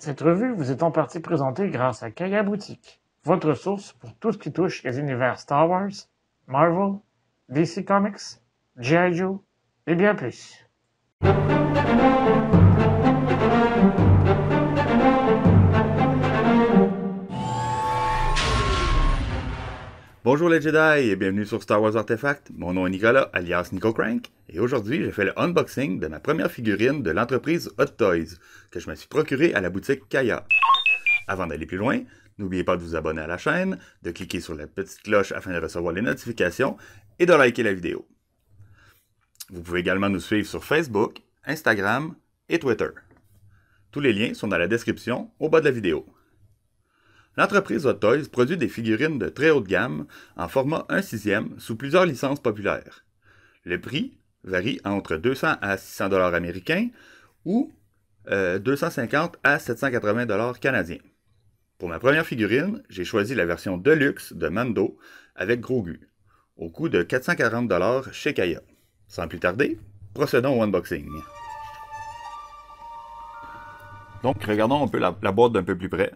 Cette revue vous est en partie présentée grâce à Kaya Boutique, votre source pour tout ce qui touche les univers Star Wars, Marvel, DC Comics, G.I. Joe et bien plus. Bonjour les Jedi et bienvenue sur Star Wars Artefacts, Mon nom est Nicolas, alias Nico Crank, et aujourd'hui j'ai fait le unboxing de ma première figurine de l'entreprise Hot Toys, que je me suis procurée à la boutique Kaya. Avant d'aller plus loin, n'oubliez pas de vous abonner à la chaîne, de cliquer sur la petite cloche afin de recevoir les notifications et de liker la vidéo. Vous pouvez également nous suivre sur Facebook, Instagram et Twitter. Tous les liens sont dans la description au bas de la vidéo. L'entreprise Hot Toys produit des figurines de très haute gamme en format 1 sixième sous plusieurs licences populaires. Le prix varie entre 200 à 600 dollars américains ou 250 euh, à 780 dollars canadiens. Pour ma première figurine, j'ai choisi la version Deluxe de Mando avec Grogu, au coût de 440 dollars chez Kaya. Sans plus tarder, procédons au unboxing. Donc, regardons un peu la boîte d'un peu plus près.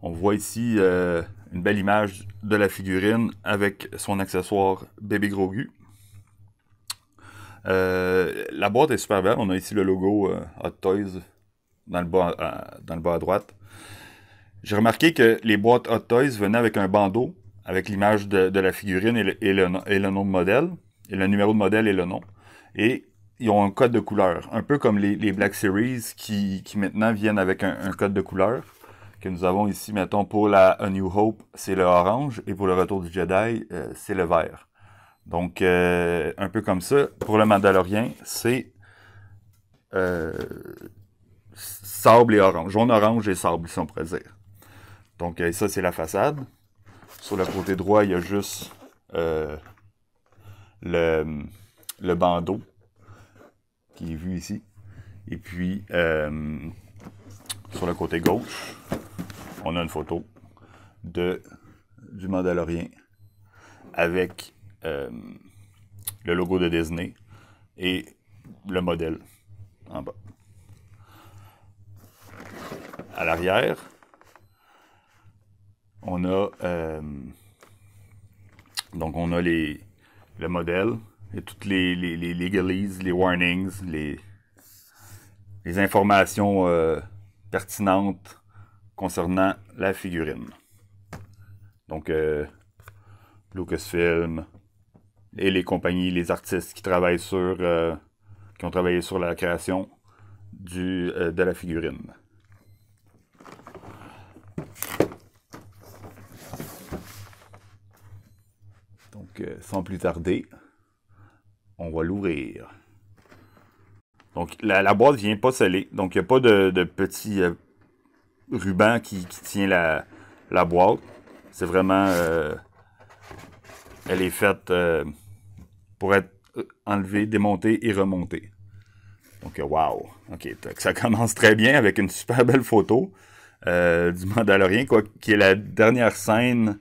On voit ici euh, une belle image de la figurine avec son accessoire bébé Grogu. Euh, la boîte est super belle. On a ici le logo euh, Hot Toys dans le bas, à, droite. J'ai remarqué que les boîtes Hot Toys venaient avec un bandeau avec l'image de, la figurine et le, nom de modèle, et le numéro de modèle et le nom. Et ils ont un code de couleur, un peu comme les, Black Series qui, maintenant viennent avec un code de couleur que nous avons ici, mettons, pour la A New Hope, c'est le orange, et pour le Retour du Jedi, euh, c'est le vert. Donc, euh, un peu comme ça. Pour le Mandalorien, c'est euh, sable et orange. Jaune, orange et sable, si on Donc, ça, c'est la façade. Sur le côté droit, il y a juste le, le bandeau qui est vu ici. Et puis sur le côté gauche, on a une photo de, du Mandalorien avec euh, le logo de Disney et le modèle en bas. À l'arrière, on a euh, donc on a les, le modèle et toutes les, les, les warnings, les, les informations euh, pertinente concernant la figurine. Donc, euh, Lucasfilm et les compagnies, les artistes qui travaillent sur, euh, qui ont travaillé sur la création du, euh, de la figurine. Donc, sans plus tarder, on va l'ouvrir. Donc, la, boîte vient pas scellée. Donc, il n'y a pas de, de petit euh, ruban qui, tient la, boîte. C'est vraiment. Euh, elle est faite euh, pour être enlevée, démontée et remontée. Donc, waouh, OK, ça commence très bien avec une super belle photo du Mandalorian, quoi, qui est la dernière scène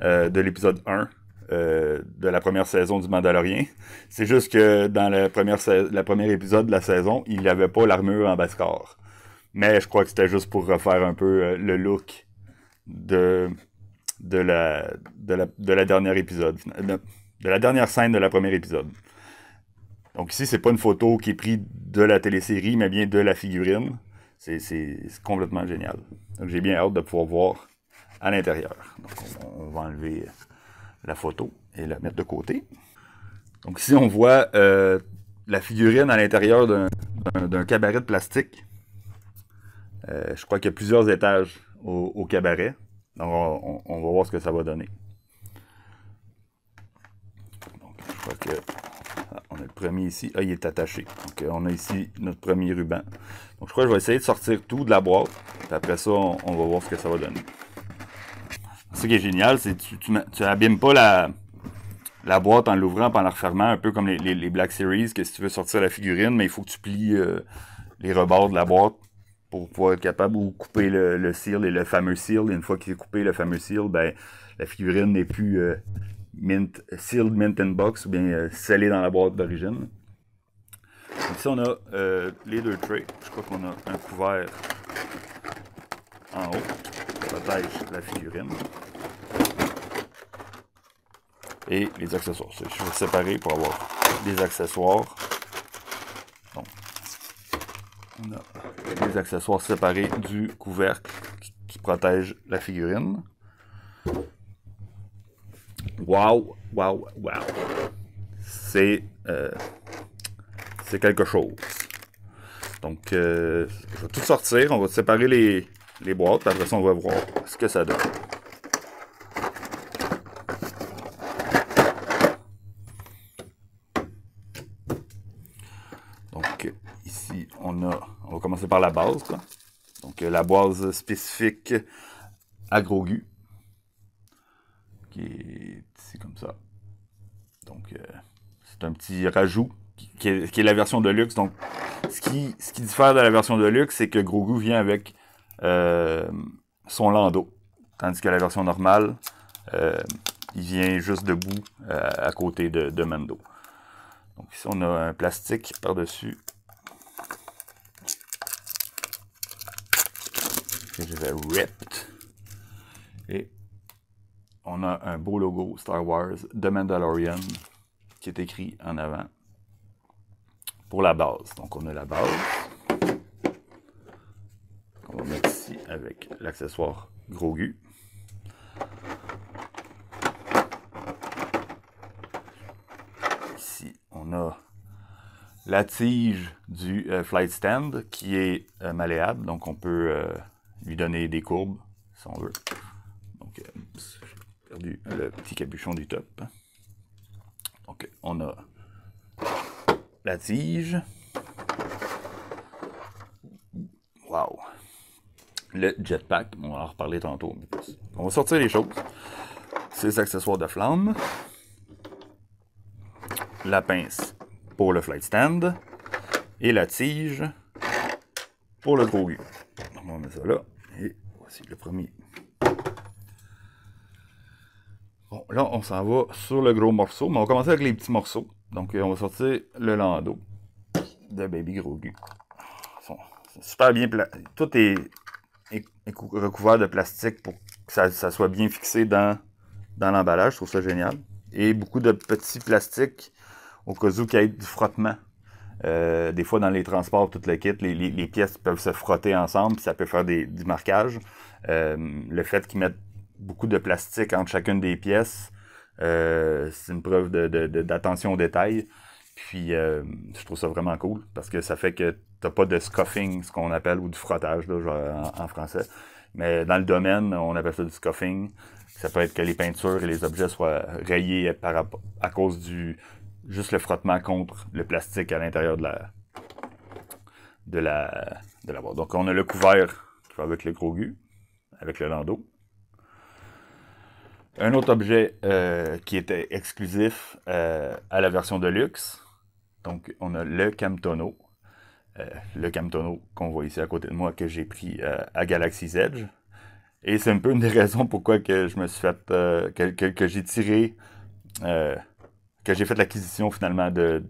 de l'épisode 1. Euh, de la première saison du Mandalorien. C'est juste que dans le premier la première épisode de la saison, il n'avait pas l'armure en corps Mais je crois que c'était juste pour refaire un peu euh, le look de, de, la, de, la, dernière épisode, de, la dernière scène de la première épisode. Donc ici, c'est pas une photo qui est prise de la télésérie, mais bien de la figurine. C'est complètement génial. j'ai bien hâte de pouvoir voir à l'intérieur. Donc on va enlever... Euh, la photo et la mettre de côté. Donc ici, on voit euh, la figurine à l'intérieur d'un cabaret de plastique. Euh, je crois qu'il y a plusieurs étages au, cabaret. Donc on, va voir ce que ça va donner. Donc, je crois que ah, on a le premier ici. Ah, il est attaché. Donc euh, on a ici notre premier ruban. Donc je crois que je vais essayer de sortir tout de la boîte. après ça, on va voir ce que ça va donner. Ce qui est génial, c'est que tu, n'abîmes pas la, boîte en l'ouvrant, en la refermant, un peu comme les, Black Series, que si tu veux sortir la figurine, mais il faut que tu plies euh, les rebords de la boîte pour pouvoir être capable de couper le, seal et le fameux seal. Et une fois qu'il est coupé, le fameux seal, ben, la figurine n'est plus euh, sealed mint in box ou bien euh, scellée dans la boîte d'origine. Ici, on a les deux traits. Je crois qu'on a un couvert en haut protège la figurine. Et les accessoires. Je vais séparer pour avoir des accessoires. Donc, on a les accessoires séparés du couvercle qui, protège la figurine. Wow, wow, wow. C'est euh, quelque chose. Donc, euh, je vais tout sortir. On va séparer les, les boîtes. après ça, on va voir ce que ça donne. Donc, ici, on a... On va commencer par la base, Donc, la base spécifique à Qui est ici, comme ça. Donc, euh, c'est un petit rajout qui, est, la version de luxe. Donc, ce qui, ce qui diffère de la version de luxe, c'est que Grogu vient avec euh, son Lando, Tandis que la version normale, euh, il vient juste debout euh, à côté de, de, Mando. Donc ici, on a un plastique par-dessus. Que je vais ripped. Et on a un beau logo Star Wars de Mandalorian qui est écrit en avant pour la base. Donc on a la base. avec l'accessoire Grogu. Ici, on a la tige du euh, flight stand qui est euh, malléable, donc on peut euh, lui donner des courbes si on veut. j'ai perdu le petit capuchon du top. Donc, on a la tige. Waouh le jetpack. On va en reparler tantôt. On va sortir les choses. Ces accessoires de flamme. La pince pour le flight stand. Et la tige pour le gros On mettre ça là. Et voici le premier. Bon, là, on s'en va sur le gros morceau. Mais on va commencer avec les petits morceaux. Donc, euh, on va sortir le landau de Baby Grogu. Ils super bien placé. Tout est recouvert de plastique pour que ça, soit bien fixé dans, dans l'emballage. Je trouve ça génial. Et beaucoup de petits plastiques au cas où qu'il y ait du frottement. Euh, des fois, dans les transports, toutes le kit, les, les, les pièces peuvent se frotter ensemble, puis ça peut faire des, du marquage. Euh, le fait qu'ils mettent beaucoup de plastique entre chacune des pièces, euh, c'est une preuve d'attention de, de, aux détails. Puis, je trouve ça vraiment cool parce que ça fait que pas de scuffing, ce qu'on appelle, ou du frottage en, français. Mais dans le domaine, on appelle ça du scuffing. Ça peut être que les peintures et les objets soient rayés par, à cause du juste le frottement contre le plastique à l'intérieur de la, de la la boîte. Donc on a le couvert qui avec le gros gu, avec le landau. Un autre objet euh, qui était exclusif euh, à la version de luxe. Donc on a le Camtono euh, le camtonneau qu'on voit ici à côté de moi que j'ai pris euh, à Galaxy's Edge. Et c'est un peu une des raisons pourquoi que je me suis fait euh, que, j'ai tiré que j'ai fait l'acquisition finalement de,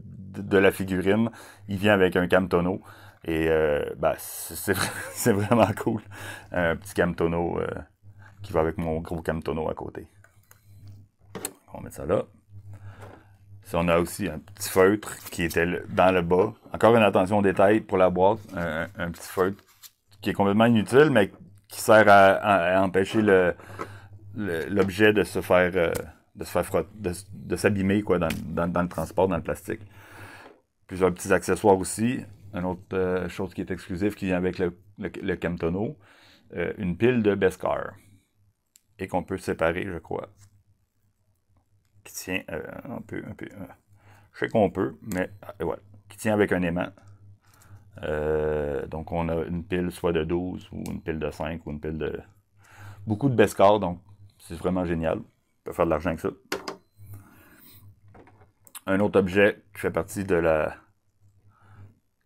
la figurine. Il vient avec un camtonneau. Et bah, c'est, c'est vraiment cool. Un petit cam qui va avec mon gros camtonneau à côté. On va mettre ça là on a aussi un petit feutre qui était dans le bas. Encore une attention au détail pour la boîte, un, petit feutre qui est complètement inutile, mais qui sert à, empêcher l'objet de se faire euh, de de, s'abîmer quoi dans, le transport, dans le plastique. Plusieurs petits accessoires aussi. Une autre euh, chose qui est exclusive qui vient avec le, le Camtono, euh, une pile de Bescar. Et qu'on peut séparer, je crois qui tient euh, un peu, un peu. Euh, je sais qu'on peut, mais euh, ouais, qui tient avec un aimant. donc on a une pile soit de 12 ou une pile de 5 ou une pile de. Beaucoup de Bescar, donc c'est vraiment génial. On peut faire de l'argent avec ça. Un autre objet qui fait partie de la.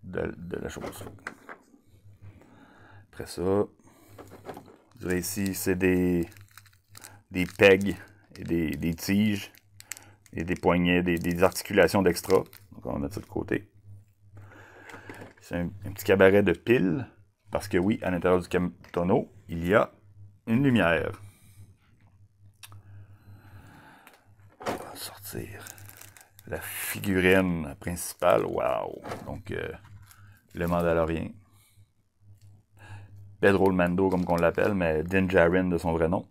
de, de la chose. Après ça, vous ici, c'est des, des pegs et des, des tiges et des poignets, des, articulations d'extra. Donc on a tout ça de côté. C'est un, petit cabaret de piles, parce que oui, à l'intérieur du tonneau, il y a une lumière. On va sortir la figurine principale. Waouh Donc, euh, le Mandalorien. Pedro Mando, comme qu'on l'appelle, mais Din Djarin de son vrai nom.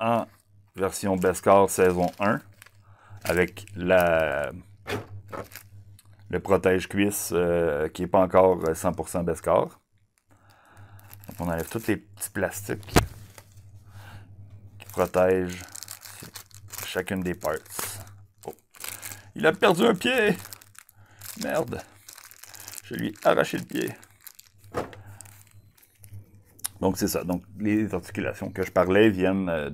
En version Beskar saison 1 avec la le protège-cuisse euh, qui n'est pas encore 100% euh, Bescar. Donc on enlève tous les petits plastiques qui protègent chacune des parts. Oh. Il a perdu un pied! Merde! Je lui ai arraché le pied. Donc c'est ça. Donc les articulations que je parlais viennent euh,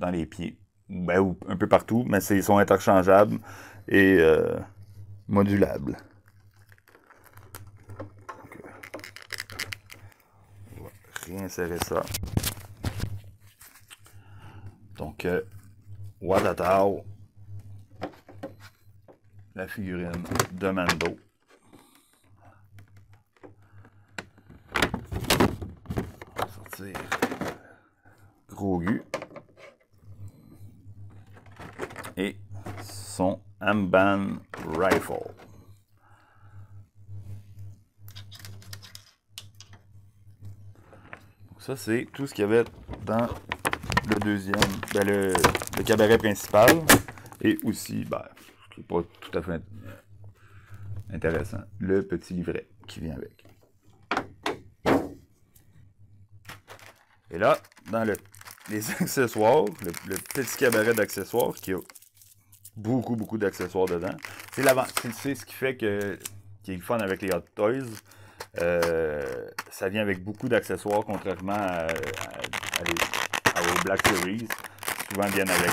dans les pieds ben, un peu partout, mais ils sont interchangeables et euh, modulables. on va réinsérer ça. Donc, euh, la figurine de Mando. On va sortir son Amban Rifle. ça, c'est tout ce qu'il y avait dans le deuxième, ben le, cabaret principal. Et aussi, ben, pas tout à fait intéressant, le petit livret qui vient avec. Et là, dans le, les accessoires, le, petit cabaret d'accessoires qui est beaucoup, beaucoup d'accessoires dedans. C'est ce qui fait que qui est fun avec les Hot Toys. Euh, ça vient avec beaucoup d'accessoires, contrairement à, les, Black Series. Souvent viennent avec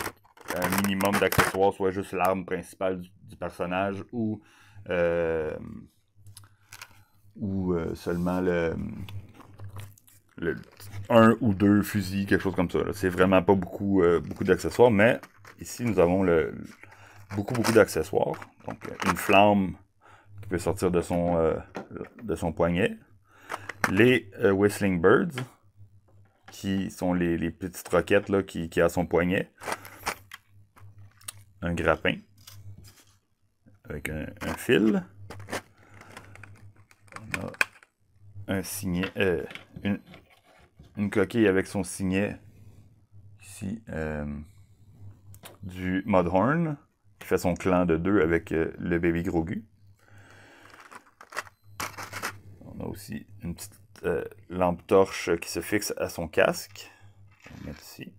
un minimum d'accessoires, soit juste l'arme principale du, personnage ou, euh, ou euh, seulement le, le, un ou deux fusils, quelque chose comme ça. C'est vraiment pas beaucoup, beaucoup d'accessoires, mais ici nous avons le, beaucoup, beaucoup d'accessoires. Donc, une flamme qui peut sortir de son, euh, de son poignet. Les euh, Whistling Birds, qui sont les, petites roquettes là, qui, a son poignet. Un grappin avec un, fil. un signet, euh, une, une, coquille avec son signet ici du Mudhorn fait son clan de deux avec euh, le Baby Grogu. On a aussi une petite euh, lampe torche qui se fixe à son casque. On ici.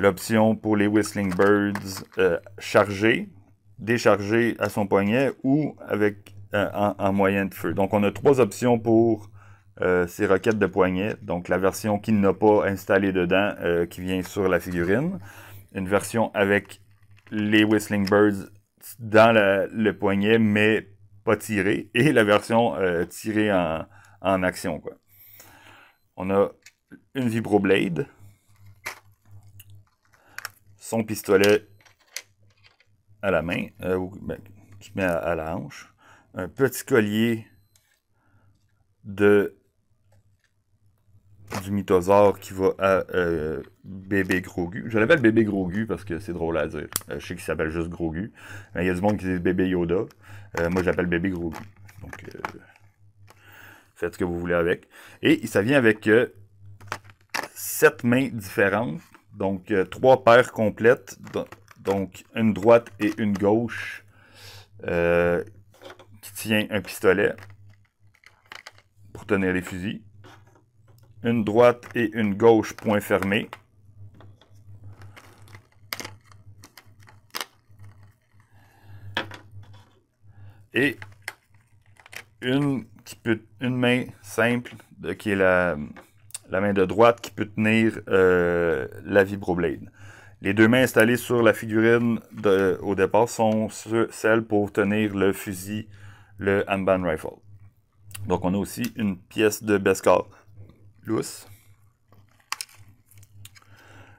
L'option pour les Whistling Birds euh, chargée, déchargée à son poignet ou avec un euh, en, moyen de feu. Donc on a trois options pour ces roquettes de poignet. Donc la version qui n'a pas installé dedans qui vient sur la figurine une version avec les Whistling Birds dans le poignet, mais pas tiré, et la version euh, tirée en, action. Quoi. On a une vibroblade, son pistolet à la main, euh, ou ben, qui met à, la hanche, un petit collier de du mitosaure qui va à euh, bébé Grogu. Je l'appelle bébé Grogu parce que c'est drôle à dire. Euh, je sais qu'il s'appelle juste Grogu. Il y a du monde qui dit bébé Yoda. Euh, moi, j'appelle bébé Grogu. Donc, faites ce que vous voulez avec. Et ça vient avec sept mains différentes. Donc, trois paires complètes. Donc, une droite et une gauche qui tient un pistolet pour tenir les fusils une droite et une gauche, point fermé. Et une, une main simple, qui est la, la, main de droite, qui peut tenir euh, la vibroblade. Les deux mains installées sur la figurine de, au départ sont celles pour tenir le fusil, le handband rifle. Donc on a aussi une pièce de Beskar.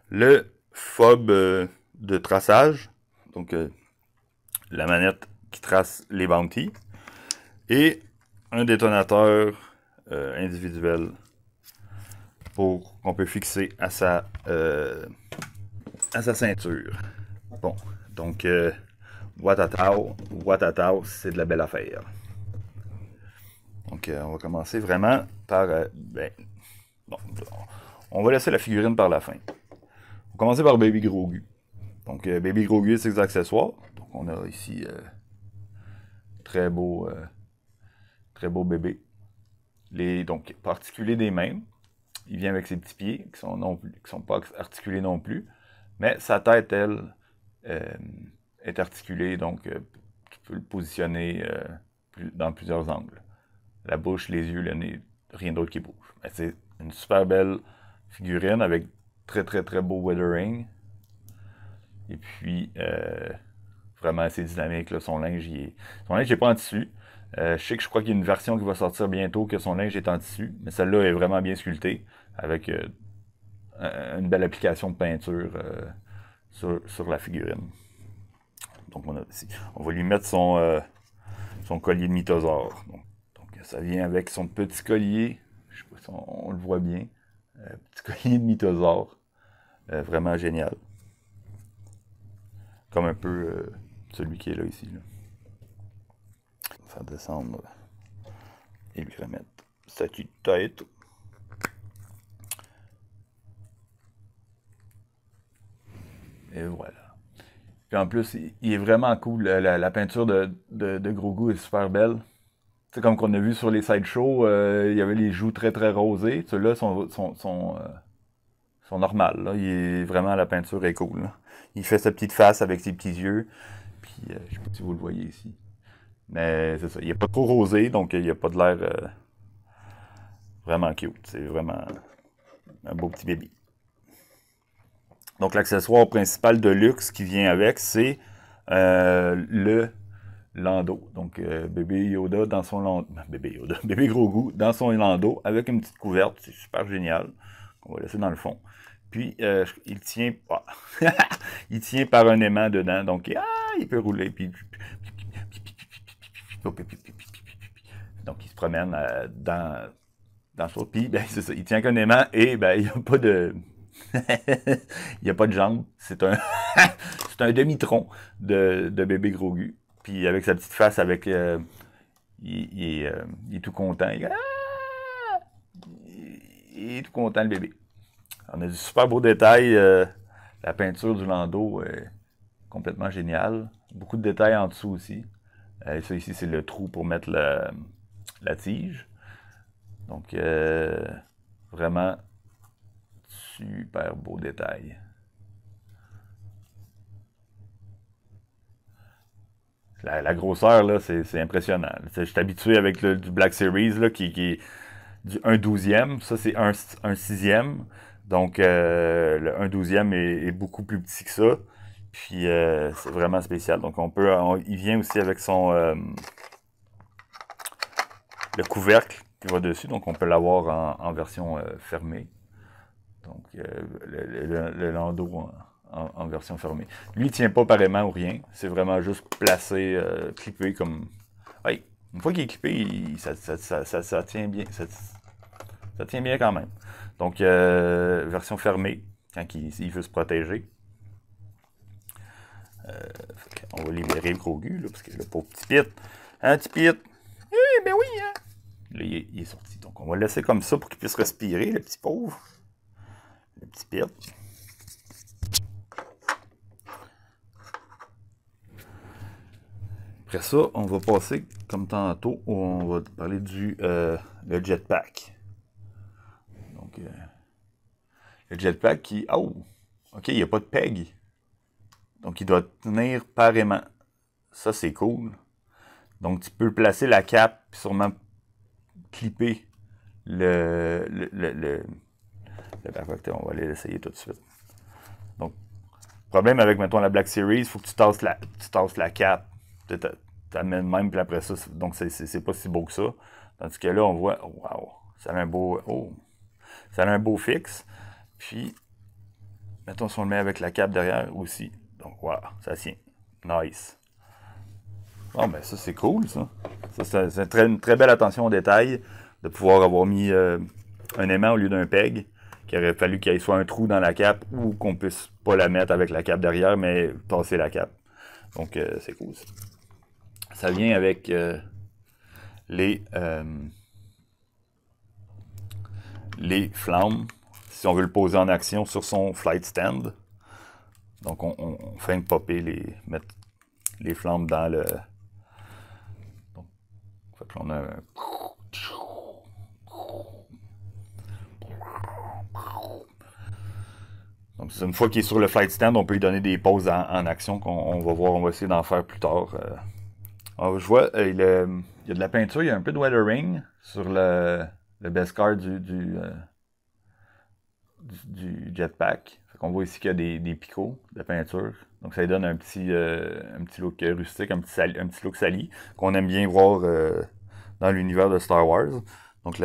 Le fob euh, de traçage, donc euh, la manette qui trace les bounties. Et un détonateur euh, individuel pour qu'on peut fixer à sa, à sa ceinture. Bon, donc a Watatao, c'est de la belle affaire. Donc on va commencer vraiment par ben, on va laisser la figurine par la fin. On va commencer par Baby Grogu. Donc, euh, Baby Grogu ses accessoires. Donc, on a ici euh, très beau, bébé. Euh, très beau bébé. Les, donc, particulier des mêmes. Il vient avec ses petits pieds qui sont non qui sont pas articulés non plus. Mais sa tête, elle, est articulée, donc tu peux le positionner dans plusieurs angles. La bouche, les yeux, le nez, rien d'autre qui bouge. Mais c'est une super belle figurine avec très très très beau weathering. Et puis euh, vraiment assez dynamique. Là. Son linge, il n'est pas en tissu. Euh, je sais que je crois qu'il y a une version qui va sortir bientôt que son linge est en tissu, mais celle-là est vraiment bien sculptée avec euh, une belle application de peinture sur, la figurine. Donc on, a, va lui mettre son, son collier de mitosaure. donc ça vient avec son petit collier je sais pas si on, le voit bien. Euh, petit collier de mythosaure. Euh, vraiment génial. Comme un peu euh, celui qui est là ici. Là. On va faire descendre et lui remettre sa petite tête. Et voilà. Puis en plus, il est vraiment cool. La, peinture de, de, de est super belle. C'est comme qu'on a vu sur les sideshows, euh, il y avait les joues très très rosées. Ceux-là sont, sont, sont, euh, normales. Il est vraiment la peinture est cool. Il fait sa petite face avec ses petits yeux. Puis euh, je sais pas si vous le voyez ici. Mais c'est ça. Il n'est pas trop rosé, donc il n'y a pas de l'air vraiment cute. C'est vraiment un beau petit bébé. Donc l'accessoire principal de luxe qui vient avec, c'est le Lando. Donc, bébé Yoda dans son lando Bébé Yoda, bébé Grogu dans son Lando avec une petite couverte. C'est super génial. On va laisser dans le fond. Puis, il tient. il tient par un aimant dedans. Donc, il peut rouler. Puis, donc, il se promène dans, dans son. pis, ben, c'est ça. Il tient qu'un aimant et ben, il n'y a pas de. il n'y a pas de jambes. C'est un, c'est un demi tron de, de bébé Grogu. Puis avec sa petite face, avec. Euh, euh, il, est tout content. Ah! Il, est tout content, le bébé. On a du super beau détail. Euh, la peinture du landau est complètement géniale. Beaucoup de détails en dessous aussi. Et ça ici, c'est le trou pour mettre la tige. Donc, vraiment super beau détail. la, grosseur, là, c'est impressionnant. Je suis habitué avec le, du Black Series, là, qui, est du 1 douzième. Ça, c'est un, un sixième. Donc, euh, le 1 12 est, est, beaucoup plus petit que ça. Puis, euh, c'est vraiment spécial. Donc, on peut... il vient aussi avec son... Euh, le couvercle qui va dessus. Donc, on peut l'avoir en, version fermée. Donc, le, le, en, version fermée. Lui, il tient pas apparemment ou rien. C'est vraiment juste placé, euh, comme... Oui, une fois qu'il est clippé, ça, tient bien. Ça, tient bien quand même. Donc, euh, version fermée, quand il, veut se protéger. Euh, on va libérer le gros gu, parce que le pauvre petit pit. Hein, petit pit? Eh ben oui, hein! Là, il est, sorti. Donc, on va le laisser comme ça pour qu'il puisse respirer, le petit pauvre. Le petit pit. ça, on va passer, comme tantôt, où on va parler du euh, le jetpack. Donc, euh, le jetpack qui... Oh! OK, il n'y a pas de peg. Donc, il doit tenir pareillement. Ça, c'est cool. Donc, tu peux placer la cape, sûrement clipper le, le, le, le, On va aller l'essayer tout de suite. Donc, problème avec, mettons, la Black Series, faut que tu tasses la, tu tasses la cape t'amènes même, puis après ça, donc c'est pas si beau que ça. Tandis que là, on voit, waouh, ça a un beau, oh, ça un beau fixe. Puis, mettons si on le met avec la cape derrière aussi. Donc, waouh, ça tient. Nice. Bon, ben ça, c'est cool, ça. c'est une très belle attention au détail de pouvoir avoir mis euh, un aimant au lieu d'un peg. Qu'il aurait fallu qu'il y ait soit un trou dans la cape ou qu'on puisse pas la mettre avec la cape derrière, mais tasser la cape. Donc, euh, c'est cool, ça ça vient avec euh, les, euh, les flammes, si on veut le poser en action sur son flight stand. Donc on, fait une fait popper les, mettre les flammes dans le... Donc, fait on a un... Donc, une fois qu'il est sur le flight stand, on peut lui donner des pauses en, action qu'on va voir, on va essayer d'en faire plus tard. Euh. Ah, je vois, euh, il, y a de la peinture, il y a un peu de weathering sur le, le car du, du, euh, jetpack. On voit ici qu'il y a des, picots de peinture. Donc, ça donne un petit, euh, look rustique, un petit, look sali qu'on aime bien voir dans l'univers de Star Wars. Donc,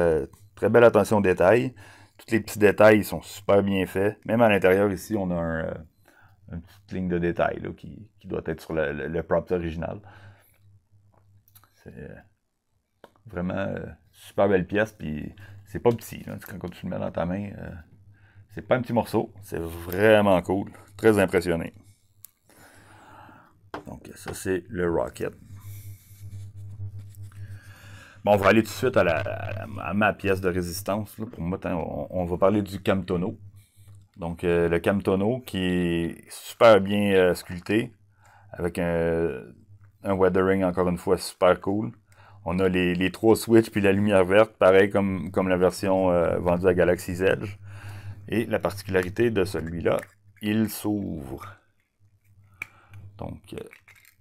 très belle attention aux détails. Tous les petits détails sont super bien faits. Même à l'intérieur, ici, on a une petite ligne de détail qui, doit être sur le, le, original. Euh, vraiment euh, super belle pièce, puis c'est pas petit. Quand tu le mets dans ta main, euh, c'est pas un petit morceau. C'est vraiment cool. Très impressionné. Donc, ça, c'est le Rocket. Bon, on va aller tout de suite à, la, ma pièce de résistance. Pour moi, on, va parler du Camtono. Donc, le Camtono qui est super bien sculpté avec un un weathering, encore une fois, super cool. On a les, trois switches puis la lumière verte, pareil comme, comme la version euh, vendue à Galaxy's Edge. Et la particularité de celui-là, il s'ouvre. Donc, euh,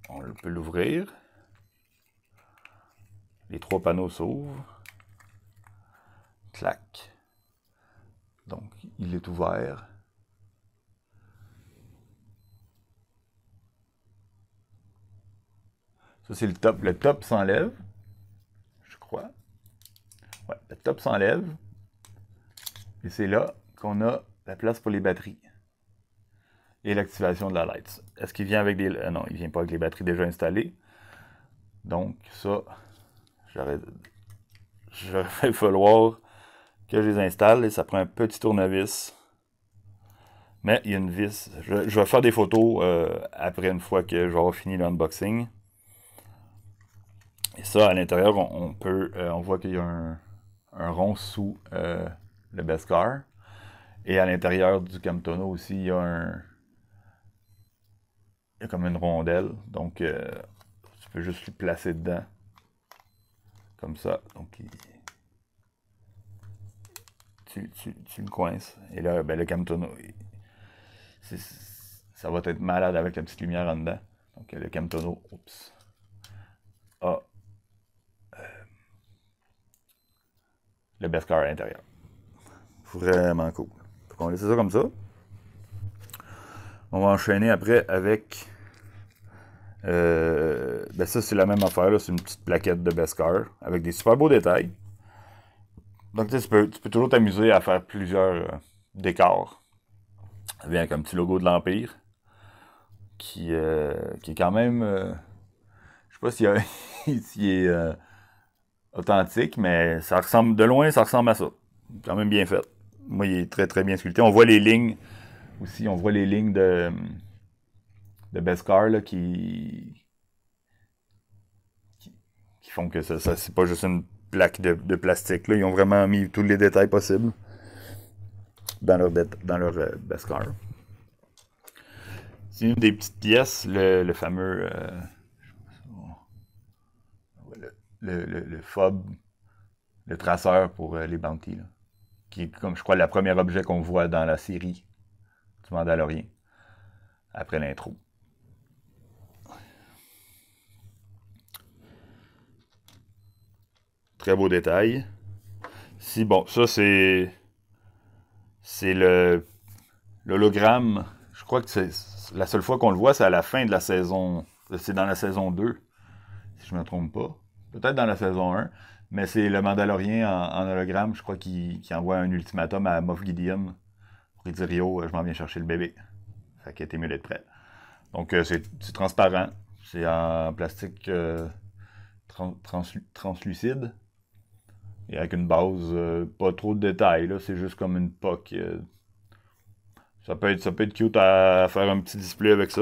on peut l'ouvrir. Les trois panneaux s'ouvrent. Clac. Donc, il est ouvert. Ça, c'est le top. Le top s'enlève, je crois. Ouais, le top s'enlève. Et c'est là qu'on a la place pour les batteries et l'activation de la light Est-ce qu'il vient avec des... Euh, non, il vient pas avec les batteries déjà installées. Donc ça, j'aurais... J'aurais falloir que je les installe et ça prend un petit tournevis. Mais il y a une vis. Je, vais faire des photos euh, après une fois que j'aurai fini l'unboxing. Et ça, à l'intérieur, on, peut, euh, on voit qu'il y a un, rond sous euh, le car Et à l'intérieur du Camtono aussi, il y a un. Il y comme une rondelle. Donc, euh, tu peux juste le placer dedans. Comme ça. Donc, tu, tu, tu, le coinces. Et là, ben, le Camtono, ça va être malade avec la petite lumière en dedans. Donc, le Camtono, oups. le best-car à l'intérieur. Vraiment cool. Faut qu'on laisse ça comme ça. On va enchaîner après avec. Euh, ben ça, c'est la même affaire. C'est une petite plaquette de Bescar avec des super beaux détails. Donc, tu peux, tu peux toujours t'amuser à faire plusieurs euh, décors. Avec un petit logo de l'Empire qui, euh, qui est quand même. je sais pas s'il est authentique, mais ça ressemble de loin, ça ressemble à ça. Quand même bien fait. Moi, il est très très bien sculpté. On voit les lignes aussi, on voit les lignes de, de Beskar qui, qui, font que ça, c'est pas juste une plaque de, plastique. Là. Ils ont vraiment mis tous les détails possibles dans leur, dans leur euh, C'est une des petites pièces, le, fameux. Euh, le, le, FOB, le traceur pour euh, les bounties, qui est, comme je crois, le premier objet qu'on voit dans la série du Mandalorian, après l'intro. Très beau détail. Si, bon, ça, c'est. C'est le. L'hologramme. Je crois que c'est. La seule fois qu'on le voit, c'est à la fin de la saison. C'est dans la saison 2, si je ne me trompe pas peut-être dans la saison 1, mais c'est le Mandalorien en, hologramme, je crois, qui, envoie un ultimatum à Moff Gideon pour lui dire Yo, je m'en viens chercher le bébé. Ça qui était mieux d'être prêt. Donc, euh, c'est transparent. C'est en plastique euh, translucide. Et avec une base, euh, pas trop de détails. C'est juste comme une POC. Ça, peut être, ça peut cute à faire un petit display avec ça.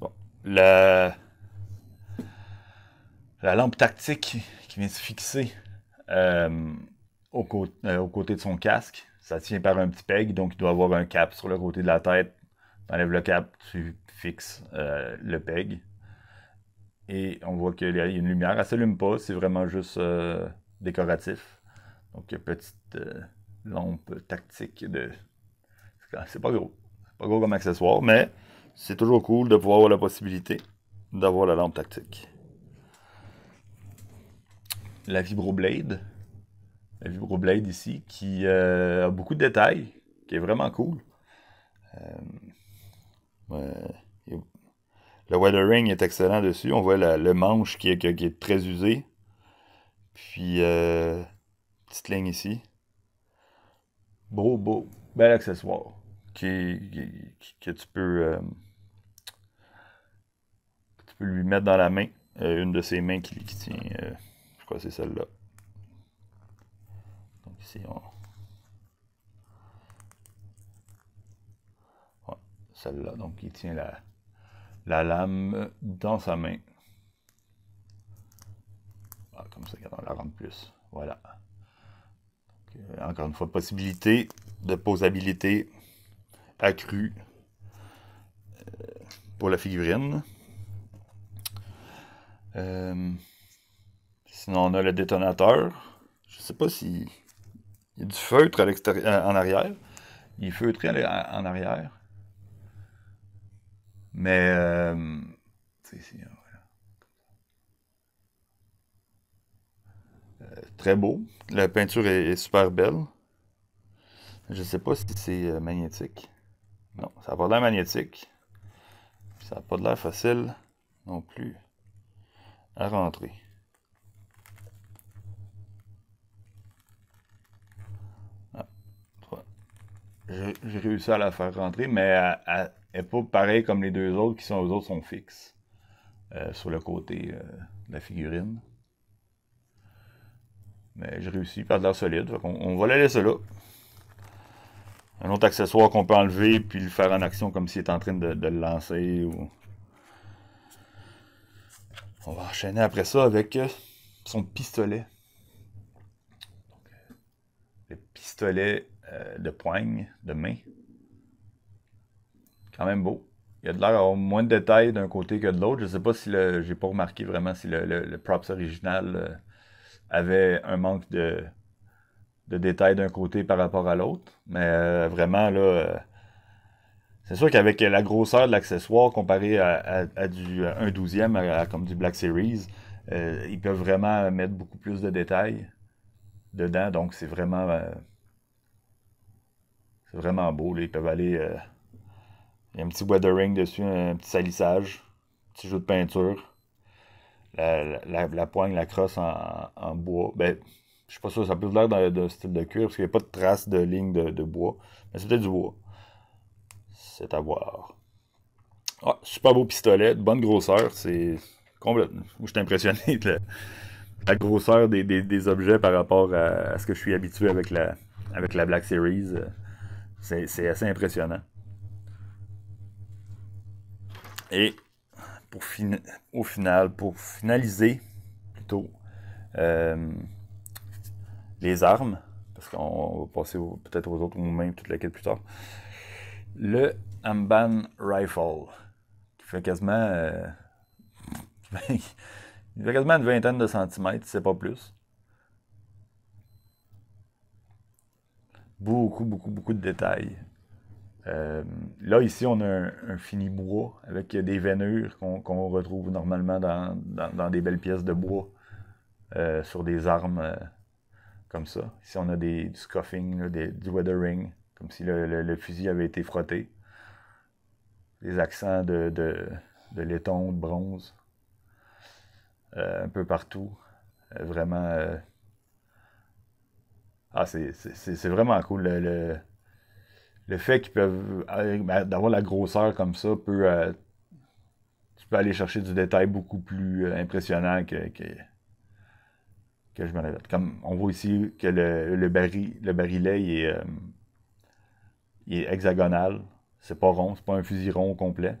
Bon. La la lampe tactique qui vient se fixer euh, euh, au, côté de son casque. Ça tient par un petit peg, donc il doit avoir un cap sur le côté de la tête. Tu enlèves le cap, tu fixes euh, le peg. Et on voit qu'il y a une lumière. Elle ne s'allume pas, c'est vraiment juste décoratif. Donc, petite lampe tactique de. C'est pas gros. pas gros comme accessoire, mais c'est toujours cool de pouvoir avoir la possibilité d'avoir la lampe tactique la Vibroblade. La Vibroblade ici, qui euh, a beaucoup de détails, qui est vraiment cool. Euh, le weathering est excellent dessus. On voit le manche qui est, qui est, très usé. Puis, euh, petite ligne ici. Beau, beau, bel accessoire. Qui, que tu peux, euh, tu peux lui mettre dans la main. une de ses mains qui, qui tient c'est celle-là. Donc ici, on... celle-là. Donc il tient la, lame dans sa main. Ah, comme ça, on la rend plus. Voilà. Euh, encore une fois, possibilité de posabilité accrue euh, pour la figurine. Euh, Sinon, on a le détonateur. Je ne sais pas s'il y a du feutre à l'extérieur, en arrière. Il est feutré en arrière. Mais. Euh, euh, euh, très beau. La peinture est, super belle. Je ne sais pas si c'est magnétique. Non, ça n'a pas l'air magnétique. Ça n'a pas de l'air facile non plus à rentrer. j'ai réussi à la faire rentrer, mais elle n'est pas pareille comme les deux autres qui sont aux autres sont fixes euh, sur le côté euh, de la figurine. Mais j'ai réussi par de l'air solide. On, on, va la laisser là. Un autre accessoire qu'on peut enlever puis le faire en action comme s'il était en train de, le lancer. On va enchaîner après ça avec euh, son pistolet. le pistolet euh, de poigne, de main. Quand même beau. Il y a de l'air moins de détails d'un côté que de l'autre. Je ne sais pas si le. J'ai pas remarqué vraiment si le, props original euh, avait un manque de, de détails d'un côté par rapport à l'autre. Mais euh, vraiment, là. c'est sûr qu'avec la grosseur de l'accessoire comparé à, du 1 12e, comme du Black Series, ils peuvent vraiment mettre beaucoup plus de détails dedans. Donc, c'est vraiment c'est vraiment beau. Là. Ils peuvent aller. Euh, il y a un petit weathering dessus, un petit salissage, un petit jeu de peinture. La, poigne, la crosse en, bois. Ben, je suis pas sûr, ça peut l'air d'un style de cuir parce qu'il n'y a pas de traces de ligne de, bois. Mais c'était du bois. C'est à voir. Ah, super beau pistolet, bonne grosseur. C'est complètement. Je suis impressionné de la, grosseur des, objets par rapport à, à, ce que je suis habitué avec la, avec la Black Series. C'est assez impressionnant. Et pour fin... au final, pour finaliser plutôt euh, les armes, parce qu'on va passer peut-être aux autres ou même toute la quête plus tard, le Amban Rifle, qui fait quasiment, euh, fait quasiment une vingtaine de centimètres, c'est pas plus. beaucoup, beaucoup, beaucoup de détails. Euh, là, ici, on a un, fini bois avec des veinures qu'on retrouve normalement dans, des belles pièces de bois euh, sur des armes euh, comme ça. Ici, on a des, du scuffing, des, du weathering, comme si le, fusil avait été frotté. Des accents de, de, de laiton, de bronze, un peu partout. vraiment ah, c'est vraiment cool. Le, fait qu'ils peuvent. Euh, ben, d'avoir la grosseur comme ça peut. Euh, tu peux aller chercher du détail beaucoup plus euh, impressionnant que, que, je m'en avais. Comme on voit ici que le, le, le barillet est, est hexagonal. C'est pas rond, c'est pas un fusil rond complet.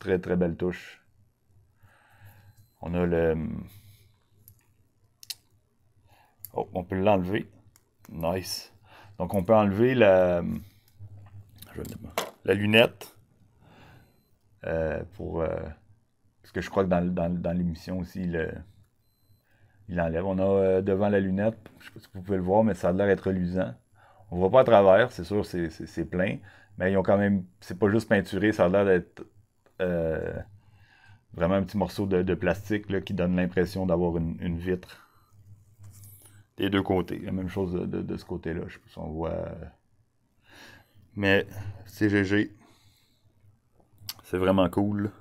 très très belle touche. On a le. Oh, on peut l'enlever. Nice. Donc, on peut enlever la, la lunette euh, pour... Euh, parce que je crois que dans, l'émission aussi, le, il enlève. On a euh, devant la lunette, je ne sais pas si vous pouvez le voir, mais ça a l'air d'être luisant. On ne voit pas à travers, c'est sûr, c'est plein. Mais ils ont quand même. C'est pas juste peinturé, ça a l'air d'être vraiment un petit morceau de, plastique qui donne l'impression d'avoir une vitre. Les deux côtés. La même chose de, ce côté-là. Je sais pas on voit. Euh, mais c'est GG. C'est vraiment cool.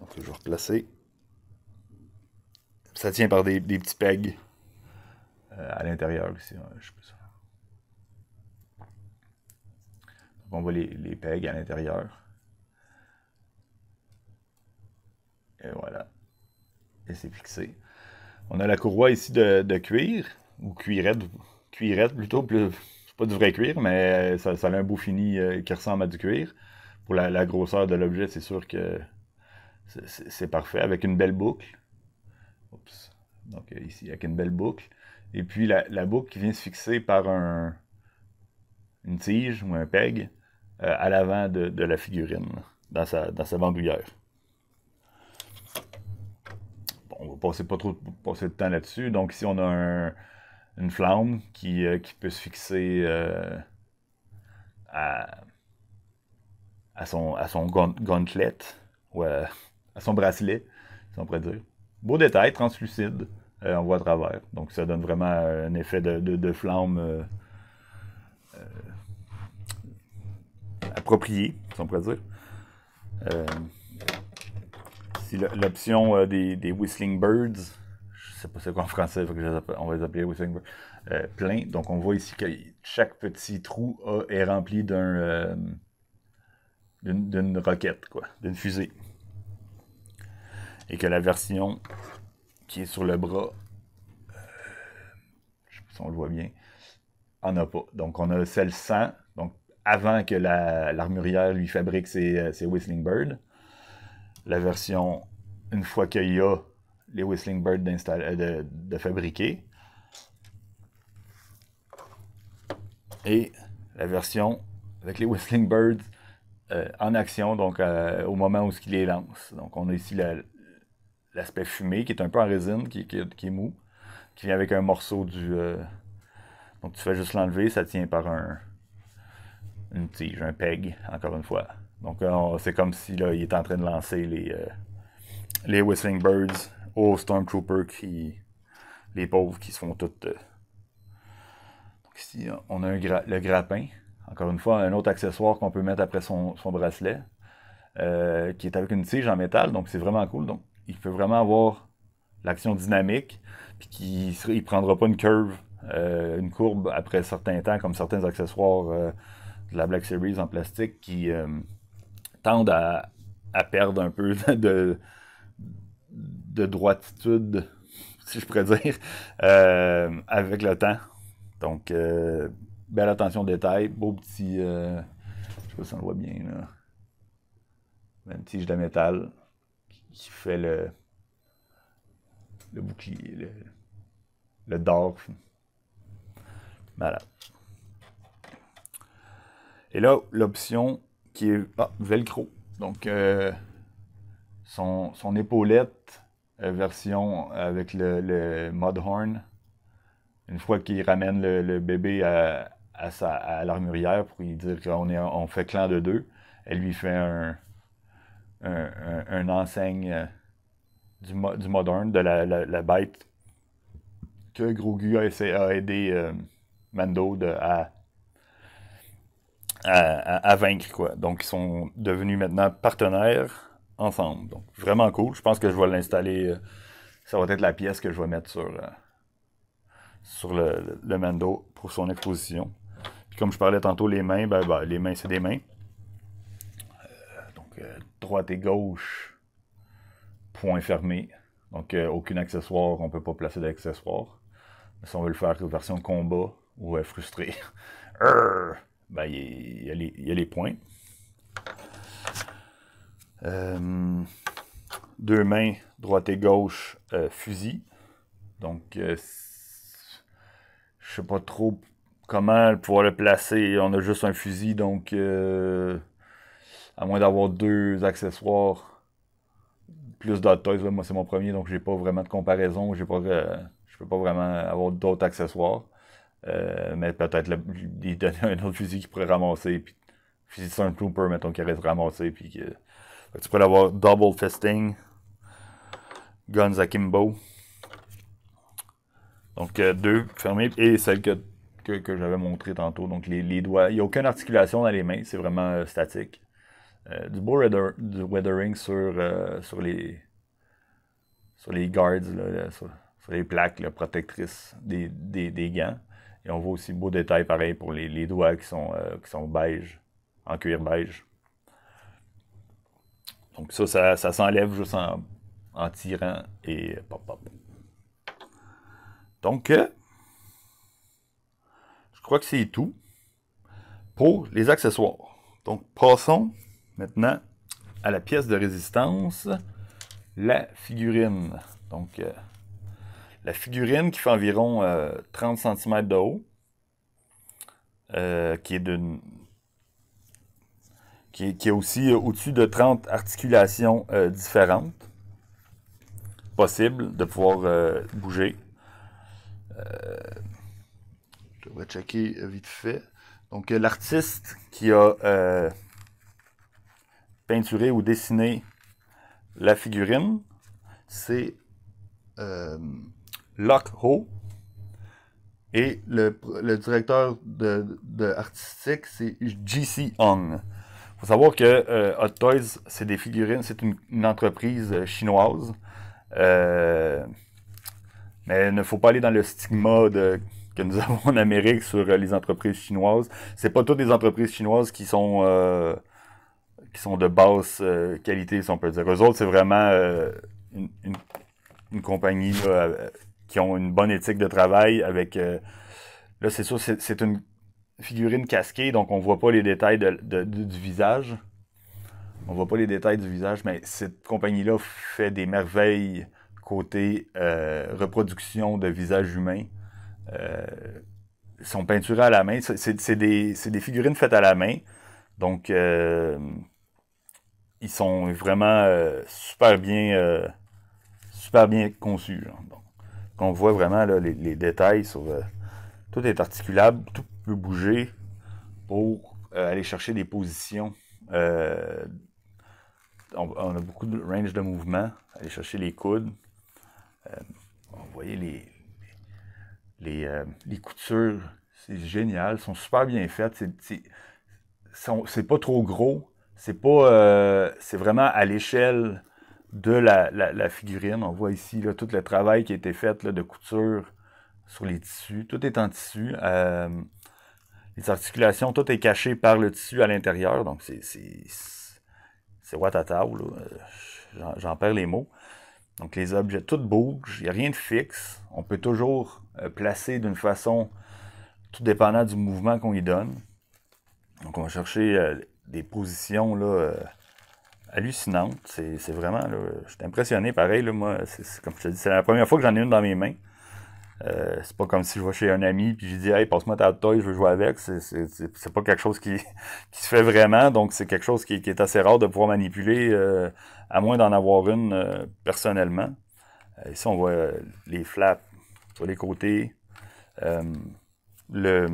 Donc je vais replacer. Ça tient par des, petits pegs euh, à l'intérieur aussi. on voit les pegs à l'intérieur. Et voilà. Et c'est fixé. On a la courroie ici de, cuir, ou cuirette, cuirette plutôt, plus, pas du vrai cuir, mais ça, a un beau fini euh, qui ressemble à du cuir. Pour la, grosseur de l'objet, c'est sûr que c'est parfait, avec une belle boucle. Oups. Donc euh, ici, avec une belle boucle. Et puis la, boucle qui vient se fixer par une tige ou un peg euh, à l'avant de, la figurine, dans sa, dans sa bandoulière on va passer pas trop passer de temps là-dessus. Donc si on a une flamme qui, euh, qui, peut se fixer euh, à, son, à son gauntlet ou à, son bracelet, si on pourrait dire. Beau détail, translucide, euh, on voit à travers. Donc ça donne vraiment un effet de, de, de flamme approprié, si on pourrait dire l'option euh, des, Whistling Birds. Je sais pas c'est quoi en français, on va les appeler Whistling Birds. Euh, plein. Donc on voit ici que chaque petit trou est rempli d'un euh, d'une roquette, quoi, d'une fusée. Et que la version qui est sur le bras, je sais pas si on le voit bien, en a pas. Donc on a celle 100, donc avant que l'armurière lui fabrique ses Whistling Birds la version une fois qu'il y a les Whistling birds euh, de, de fabriquer. Et la version avec les Whistling Birds euh, en action, donc euh, au moment où qu'il les lance. Donc on a ici l'aspect fumé qui est un peu en résine, qui, est mou, qui vient avec un morceau du. donc tu fais juste l'enlever, ça tient par un, une tige, un peg, encore une fois. Donc, euh, c'est comme si là, il est en train de lancer les, euh, les Whistling Birds aux Stormtroopers qui. Les pauvres qui se font toutes. Euh. Donc, ici, on a le grappin. Encore une fois, un autre accessoire qu'on peut mettre après son, bracelet. qui est avec une tige en métal. Donc, c'est vraiment cool. Donc, il peut vraiment avoir l'action dynamique. Puis, qui il, prendra pas une curve, une courbe après certains temps, comme certains accessoires de la Black Series en plastique qui tendent à, perdre un peu de, droititude, si je pourrais dire, euh, avec le temps. Donc, euh, belle attention aux détails, beau petit. Euh, je sais pas si on le voit bien, là. tige de métal qui fait le, le bouclier, le, le Voilà. Et là, l'option qui est ah. Velcro. Donc, euh, son, son, épaulette euh, version avec le, le horn Une fois qu'il ramène le, bébé à, sa, l'armurière pour lui dire qu'on est, on fait clan de deux, elle lui fait un, un, enseigne euh, du, du Modern, de la, la, bête que Grogu a, aidé Mando à à, vaincre, quoi. Donc, ils sont devenus maintenant partenaires ensemble. Donc, vraiment cool. Je pense que je vais l'installer. Euh, ça va être la pièce que je vais mettre sur, euh, sur le, le, Mando pour son exposition. Puis, comme je parlais tantôt, les mains, ben, ben, les mains, c'est des mains. Euh, donc, droite et gauche, point fermé. Donc, aucun accessoire, on ne peut pas placer d'accessoire. Si on veut le faire version combat ou frustré. Ben, il y, a les points. Euh, deux mains, droite et gauche, euh, fusil. Donc, euh, je sais pas trop comment pouvoir le placer. On a juste un fusil, donc à moins d'avoir deux accessoires plus d'autres toys. moi, c'est mon premier, donc j'ai pas vraiment de comparaison. Je pas, je peux pas vraiment avoir d'autres accessoires. Euh, mais peut-être lui donner un autre fusil qui pourrait ramasser. Puis, fusil trooper, mettons, qu'il reste ramasser Puis que, tu pourrais avoir Double Fisting, Guns Akimbo. Donc, euh, deux fermés. Et celle que, que, j'avais montré tantôt. Donc, les, doigts. Il n'y a aucune articulation dans les mains. C'est vraiment euh, statique. du beau weathering sur, les sur les guards, sur, les plaques protectrices des, des gants. Et on voit aussi beau détail pareil pour les, doigts qui sont, euh, qui sont beige, en cuir beige. Donc ça, ça, s'enlève juste en, tirant et pop, pop. Donc, euh, je crois que c'est tout pour les accessoires. Donc, passons maintenant à la pièce de résistance, la figurine. Donc, euh, la figurine qui fait environ 30 euh, cm de haut, euh, qui est Qui aussi euh, au-dessus de 30 articulations différentes, possible de pouvoir bouger. je vais checker vite fait. Donc, l'artiste qui a peinturé ou dessiné la figurine, c'est Lock Ho. Et le, directeur de, artistique, c'est GC Hong. Il faut savoir que euh, Hot Toys, c'est des figurines, c'est une, entreprise euh, chinoise. Euh, mais il ne faut pas aller dans le stigma que nous avons en Amérique sur les entreprises chinoises. C'est pas toutes des entreprises chinoises qui sont qui sont de basse qualité, si on peut dire. Eux autres, c'est vraiment une, compagnie qui ont une bonne éthique de travail avec. Euh, là, c'est sûr, c'est une figurine casquée, donc on voit pas les détails du visage. On voit pas les détails du visage, mais cette compagnie-là fait des merveilles côté euh, reproduction de visage humain. Euh, ils sont peinturés à la main. C'est des, figurines faites à la main. Donc, ils sont vraiment super bien super bien conçus. Donc, on voit vraiment les, détails euh, tout est articulable, tout peut bouger pour euh, aller chercher des positions. Euh, on, a beaucoup de range de mouvement, aller chercher les coudes. Vous voyez les, les, les coutures, c'est génial, elles sont super bien faites. C'est pas trop gros, c'est pas. c'est vraiment à l'échelle de la, figurine. On voit ici tout le travail qui a été fait de couture sur les tissus. Tout est en tissu. Euh, les articulations, tout est caché par le tissu à l'intérieur. Donc, c'est c'est euh, J'en perds les mots. Donc, les objets, tout bouge. Il n'y a rien de fixe. On peut toujours euh, placer d'une façon, tout dépendant du mouvement qu'on y donne. Donc, on va chercher des positions là, hallucinante. C'est vraiment, là, j'étais impressionné. Pareil, là, moi, c'est comme je te dis, c'est la première fois que j'en ai une dans mes mains. Euh, c'est pas comme si je vais chez un ami puis je dis Hey, passe-moi ta toile, je veux jouer avec. C'est pas quelque chose qui, se fait vraiment, donc c'est quelque chose qui, est assez rare de pouvoir manipuler, euh, à moins d'en avoir une euh, personnellement. ici, on voit les flaps sur les côtés. le,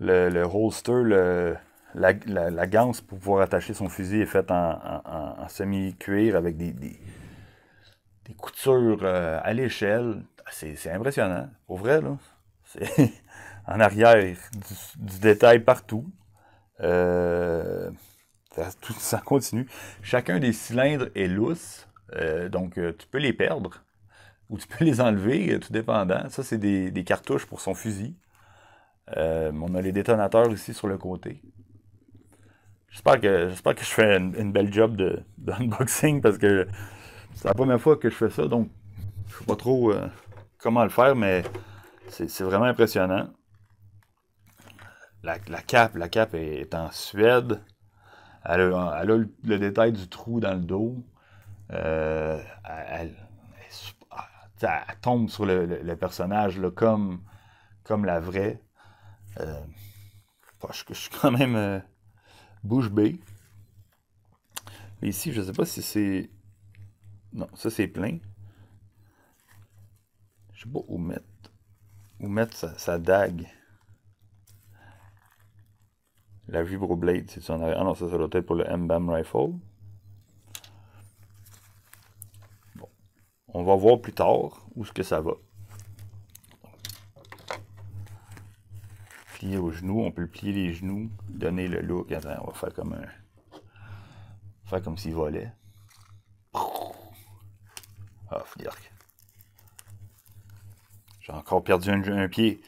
le, le holster, le, la, la, ganse pour pouvoir attacher son fusil est faite en, semi-cuir avec des, coutures euh, à l'échelle. C'est impressionnant. Au vrai, là. C'est en arrière du, détail partout. Euh, ça, tout, ça continue. Chacun des cylindres est lousse. Euh, donc, tu peux les perdre ou tu peux les enlever, tout dépendant. Ça, c'est des, cartouches pour son fusil. on a les détonateurs ici sur le côté. J'espère que, j'espère que je fais une, belle job de, d'unboxing parce que c'est la première fois que je fais ça, donc je ne sais pas trop euh, comment le faire, mais c'est, vraiment impressionnant. La, cape, la cape est, en Suède. Elle a, le, détail du trou dans le dos. Euh, ah, elle, tombe sur le, personnage comme, comme la vraie. Euh, je, suis quand même bouche B. Ici, je ne sais pas si c'est... Non, ça c'est plein. Je ne sais pas où mettre, où mettre sa, dague. La vibroblade, c'est en arrière. Ah non, ça, ça doit être pour le M-BAM Rifle. Bon. On va voir plus tard où ce que ça va. plier aux genoux. On peut plier les genoux, donner le look. Attends, on va faire comme un. Faire comme s'il volait. Ah, que J'ai encore perdu un, un pied.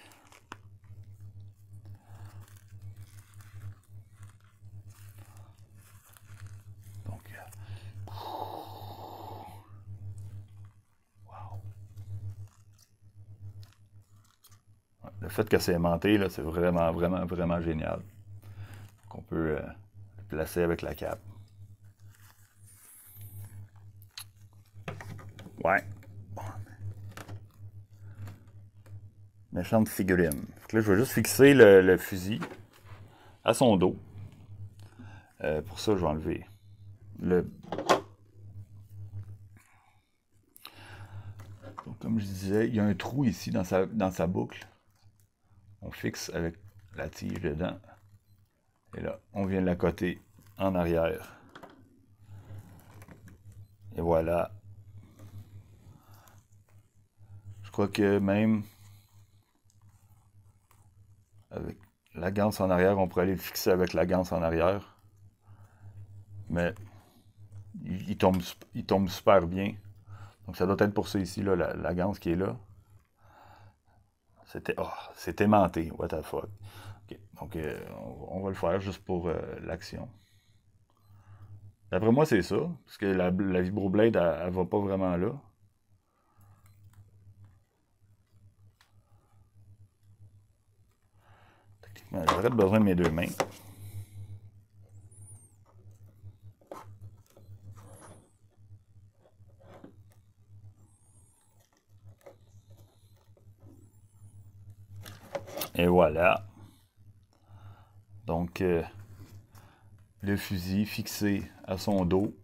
le fait que c'est aimanté, c'est vraiment, vraiment, vraiment génial. Qu'on peut euh, placer avec la cape. Ouais. Méchante figurine. là, je vais juste fixer le, fusil à son dos. Euh, pour ça, je vais enlever le... Donc, comme je disais, il y a un trou ici dans sa, dans sa boucle. On fixe avec la tige dedans. Et là, on vient de la côté en arrière. Et voilà. Je crois que même avec la ganse en arrière, on pourrait aller le fixer avec la ganse en arrière. Mais il tombe, il tombe super bien. Donc ça doit être pour ça ici, là, la, la ganse qui est là. C'était, oh, c'était What the fuck. OK, Donc, euh, on, va le faire juste pour euh, l'action. D'après moi, c'est ça. Parce que la, vibroblade, elle, ne va pas vraiment là. j'aurais besoin de mes deux mains. Et voilà. Donc, euh, le fusil fixé à son dos.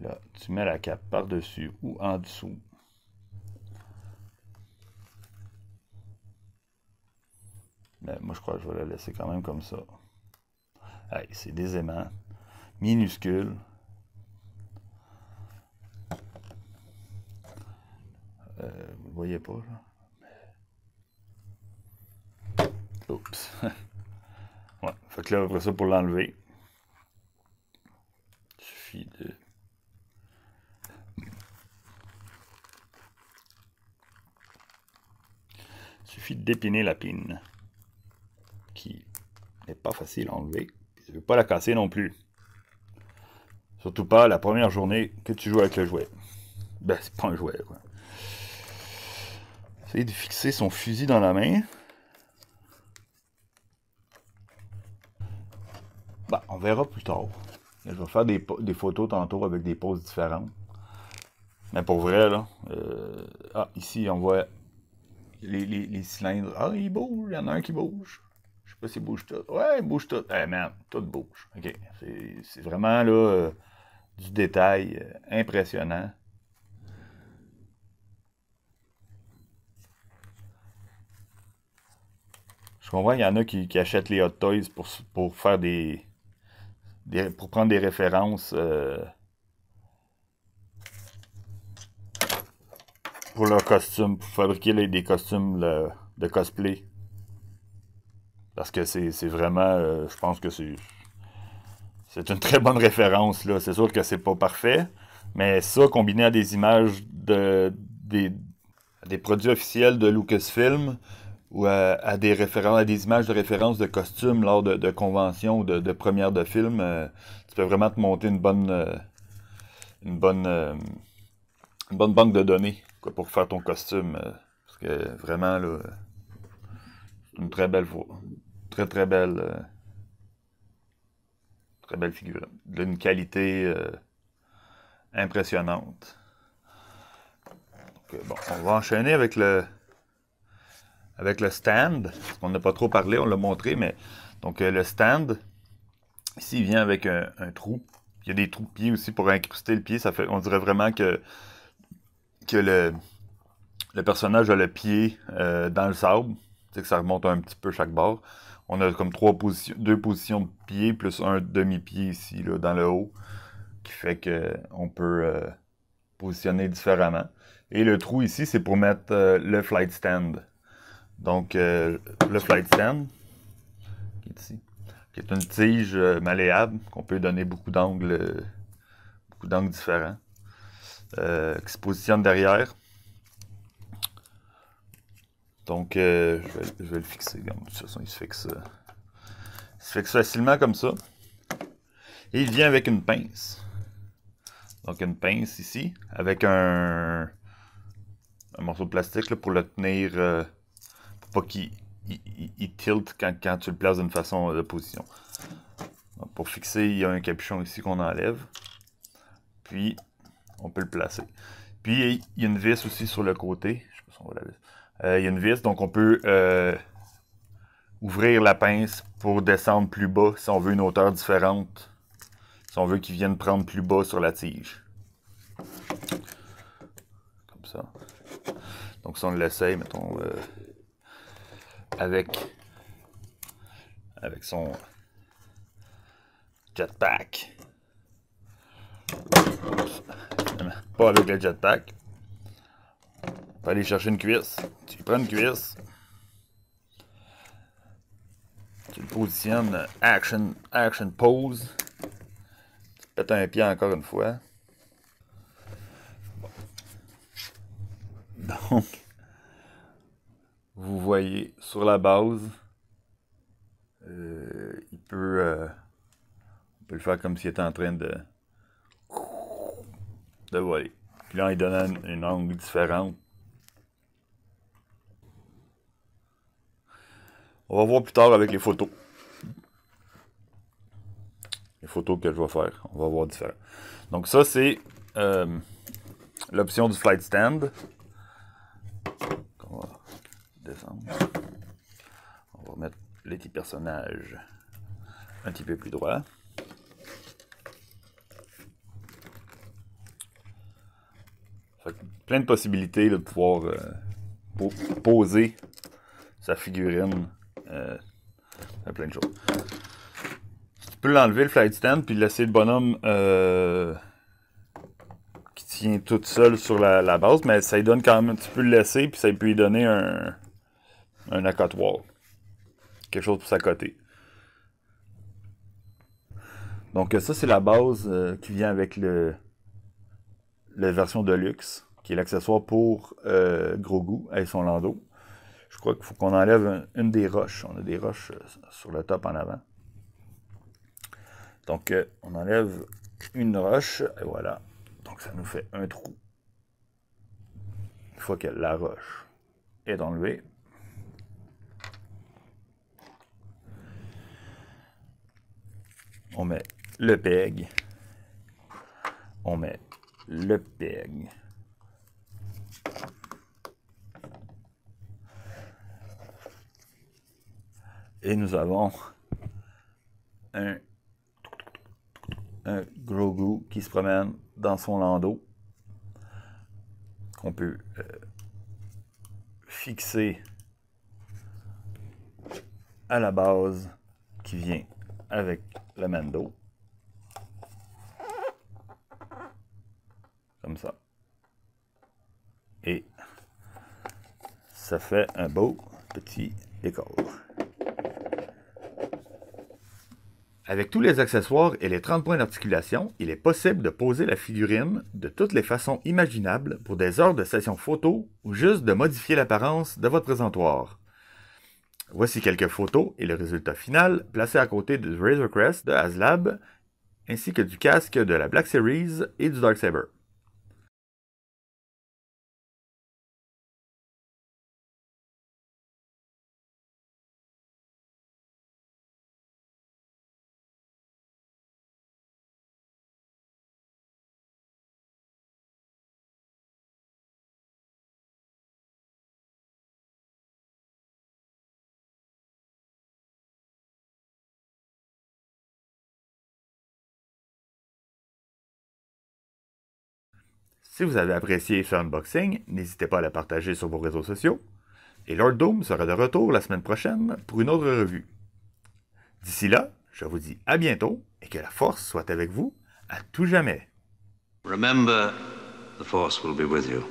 là, tu mets la cape par-dessus ou en dessous. Mais ben, moi, je crois que je vais la laisser quand même comme ça. C'est des aimants minuscules. Euh, vous ne voyez pas, là? Oups. ouais, fait que là, après ça, pour l'enlever, il suffit de... suffit d'épiner la pine, qui n'est pas facile à enlever. Je ne veux pas la casser non plus. Surtout pas la première journée que tu joues avec le jouet. Ben, c'est pas un jouet, quoi. de fixer son fusil dans la main. Ben, on verra plus tard. Je vais faire des, photos tantôt avec des poses différentes. Mais pour vrai, là. Euh, ah, ici, on voit les, les, cylindres. Ah, ils bougent. Il y en a un qui bouge. Je sais pas s'il bouge tout. Ouais, il bouge tout. Eh, merde. tout bouge. OK. C'est vraiment, là, euh, du détail euh, impressionnant. Je comprends qu'il y en a qui, achètent les hot toys pour, pour faire des pour prendre des références euh, pour leurs costumes, pour fabriquer des costumes de cosplay. Parce que c'est vraiment, euh, je pense que c'est c'est une très bonne référence. C'est sûr que c'est pas parfait, mais ça, combiné à des images de, des, des produits officiels de Lucasfilm, ou à, des références, à des images de référence de costumes lors de, conventions ou de, premières de films, euh, tu peux vraiment te monter une bonne euh, une bonne euh, une bonne banque de données pour faire ton costume. parce que vraiment là, une très belle voix. Très très belle. très belle figure. D'une qualité impressionnante. bon, on va enchaîner avec le avec le stand. On n'a pas trop parlé, on l'a montré, mais donc euh, le stand, ici, il vient avec un, trou. Il y a des trous de pied aussi pour incruster le pied. Ça fait, on dirait vraiment que, que le, personnage a le pied euh, dans le sable. C'est que ça remonte un petit peu chaque bord. On a comme trois positions, deux positions de pied plus un demi-pied ici là, dans le haut, qui fait qu'on peut euh, positionner différemment. Et le trou ici, c'est pour mettre le flight stand. Donc, euh, le flight stand, qui est ici, qui est une tige euh, malléable qu'on peut donner beaucoup d'angles beaucoup d'angles différents, euh, qui se positionne derrière. Donc, je vais, le fixer. De toute façon, il se fixe, se fixe facilement comme ça. Et il vient avec une pince. Donc, une pince ici, avec un, morceau de plastique pour le tenir pas qu'il tilte tilt quand, tu le places d'une façon de position. pour fixer, il y a un capuchon ici qu'on enlève. Puis, on peut le placer. Puis, il y a une vis aussi sur le côté. Je la vis. Euh, il y a une vis, donc on peut euh, ouvrir la pince pour descendre plus bas si on veut une hauteur différente. Si on veut qu'il vienne prendre plus bas sur la tige. Comme ça. Donc, si on l'essaye, mettons... Euh, avec, avec son jetpack. Pas avec le jetpack. va aller chercher une cuisse. Tu prends une cuisse. Tu le positionnes action, action pose. Tu pètes un pied encore une fois. Donc, vous voyez sur la base, euh, il euh, peut, le faire comme s'il était en train de, de voler. Puis là, il donne un une, angle différent. On va voir plus tard avec les photos. Les photos que je vais faire. On va voir différent. Donc ça, c'est euh, l'option du flight stand descendre. On va remettre les petits personnages un petit peu plus droit. plein de possibilités de pouvoir euh, poser sa figurine. Euh, à plein de choses. Tu peux l'enlever le flight stand puis laisser le bonhomme euh, qui tient tout seul sur la, base, mais ça lui donne quand même. Tu peux le laisser puis ça peut lui donner un un accotoir. Quelque chose pour côté Donc euh, ça, c'est la base euh, qui vient avec le la version de luxe, qui est l'accessoire pour euh, gros goût et son Lando. Je crois qu'il faut qu'on enlève une des roches. On a des roches euh, sur le top en avant. Donc on enlève une roche, et voilà. Donc ça nous fait un trou. Une fois que la roche est enlevée, on met le PEG, on met le PEG. Et nous avons un, un gros goût qui se promène dans son landau qu'on peut euh, fixer à la base qui vient avec le mando, Comme ça. Et ça fait un beau petit décor. Avec tous les accessoires et les 30 points d'articulation, il est possible de poser la figurine de toutes les façons imaginables pour des heures de session photo ou juste de modifier l'apparence de votre présentoir. Voici quelques photos et le résultat final placé à côté du Razor Crest de ASLAB ainsi que du casque de la Black Series et du Dark Saber. Si vous avez apprécié ce unboxing, n'hésitez pas à le partager sur vos réseaux sociaux. Et Lord Doom sera de retour la semaine prochaine pour une autre revue. D'ici là, je vous dis à bientôt et que la force soit avec vous à tout jamais. Remember, the force will be with you